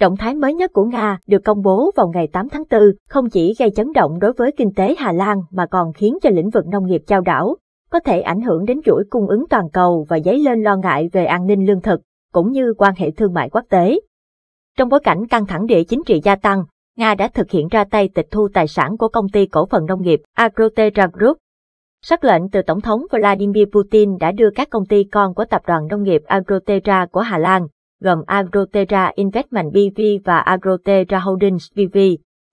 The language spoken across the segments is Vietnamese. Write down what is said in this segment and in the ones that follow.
Động thái mới nhất của Nga được công bố vào ngày 8 tháng 4 không chỉ gây chấn động đối với kinh tế Hà Lan mà còn khiến cho lĩnh vực nông nghiệp chao đảo, có thể ảnh hưởng đến chuỗi cung ứng toàn cầu và dấy lên lo ngại về an ninh lương thực, cũng như quan hệ thương mại quốc tế. Trong bối cảnh căng thẳng địa chính trị gia tăng, Nga đã thực hiện ra tay tịch thu tài sản của công ty cổ phần nông nghiệp agrotera Group. Sắc lệnh từ Tổng thống Vladimir Putin đã đưa các công ty con của tập đoàn nông nghiệp agrotera của Hà Lan gồm Agroterra Investment BV và Agroterra Holdings BV,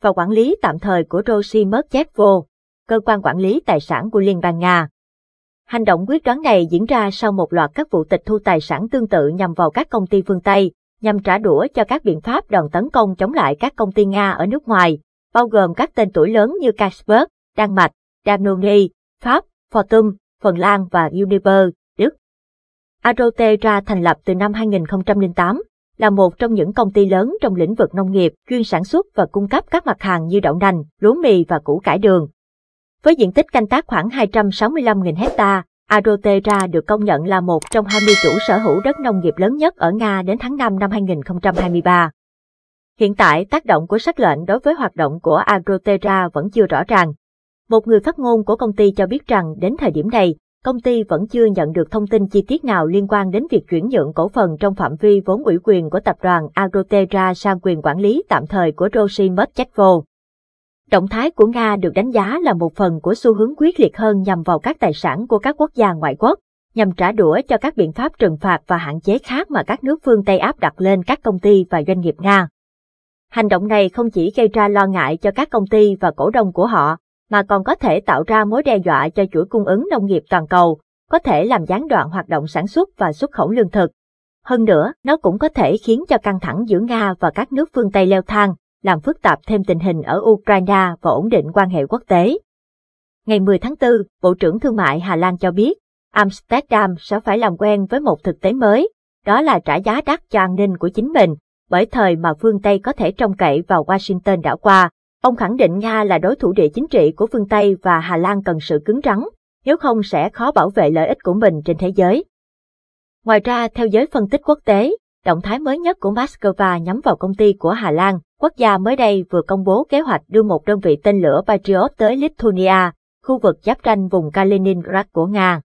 và quản lý tạm thời của Rosimerchevo, cơ quan quản lý tài sản của Liên bang Nga. Hành động quyết đoán này diễn ra sau một loạt các vụ tịch thu tài sản tương tự nhằm vào các công ty phương Tây, nhằm trả đũa cho các biện pháp đòn tấn công chống lại các công ty Nga ở nước ngoài, bao gồm các tên tuổi lớn như Carlsberg, Đan Mạch, Danone, Pháp, Fortum, Phần Lan và Uniper, Aroterra thành lập từ năm 2008, là một trong những công ty lớn trong lĩnh vực nông nghiệp, chuyên sản xuất và cung cấp các mặt hàng như đậu nành, lúa mì và củ cải đường. Với diện tích canh tác khoảng 265.000 hecta, Aroterra được công nhận là một trong 20 chủ sở hữu đất nông nghiệp lớn nhất ở Nga đến tháng 5 năm 2023. Hiện tại, tác động của sắc lệnh đối với hoạt động của Agroterra vẫn chưa rõ ràng. Một người phát ngôn của công ty cho biết rằng đến thời điểm này, công ty vẫn chưa nhận được thông tin chi tiết nào liên quan đến việc chuyển nhượng cổ phần trong phạm vi vốn ủy quyền của tập đoàn Agroterra sang quyền quản lý tạm thời của Rosimov-Checkvo. Động thái của Nga được đánh giá là một phần của xu hướng quyết liệt hơn nhằm vào các tài sản của các quốc gia ngoại quốc, nhằm trả đũa cho các biện pháp trừng phạt và hạn chế khác mà các nước phương Tây áp đặt lên các công ty và doanh nghiệp Nga. Hành động này không chỉ gây ra lo ngại cho các công ty và cổ đông của họ, mà còn có thể tạo ra mối đe dọa cho chuỗi cung ứng nông nghiệp toàn cầu, có thể làm gián đoạn hoạt động sản xuất và xuất khẩu lương thực. Hơn nữa, nó cũng có thể khiến cho căng thẳng giữa Nga và các nước phương Tây leo thang, làm phức tạp thêm tình hình ở Ukraine và ổn định quan hệ quốc tế. Ngày 10 tháng 4, Bộ trưởng Thương mại Hà Lan cho biết, Amsterdam sẽ phải làm quen với một thực tế mới, đó là trả giá đắt cho an ninh của chính mình, bởi thời mà phương Tây có thể trông cậy vào Washington đã qua, Ông khẳng định Nga là đối thủ địa chính trị của phương Tây và Hà Lan cần sự cứng rắn, nếu không sẽ khó bảo vệ lợi ích của mình trên thế giới. Ngoài ra, theo giới phân tích quốc tế, động thái mới nhất của Moscow nhắm vào công ty của Hà Lan, quốc gia mới đây vừa công bố kế hoạch đưa một đơn vị tên lửa Patriot tới Lithuania, khu vực giáp ranh vùng Kaliningrad của Nga.